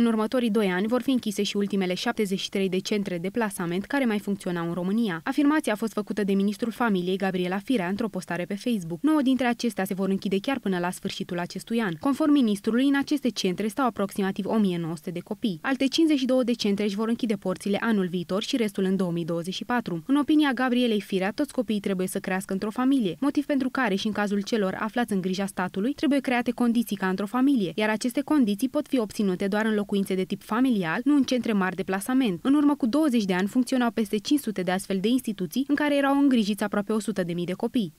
În următorii doi ani vor fi închise și ultimele 73 de centre de plasament care mai funcționau în România. Afirmația a fost făcută de ministrul familiei Gabriela Firea într-o postare pe Facebook. Nouă dintre acestea se vor închide chiar până la sfârșitul acestui an. Conform ministrului, în aceste centre stau aproximativ 1900 de copii. Alte 52 de centre își vor închide porțile anul viitor și restul în 2024. În opinia Gabrielei Firea, toți copiii trebuie să crească într-o familie, motiv pentru care și în cazul celor aflați în grija statului trebuie create condiții ca într-o familie, iar aceste condiții pot fi obținute doar în loc locuințe de tip familial, nu în centre mari de plasament. În urmă cu 20 de ani funcționau peste 500 de astfel de instituții în care erau îngrijiți aproape 100.000 de copii.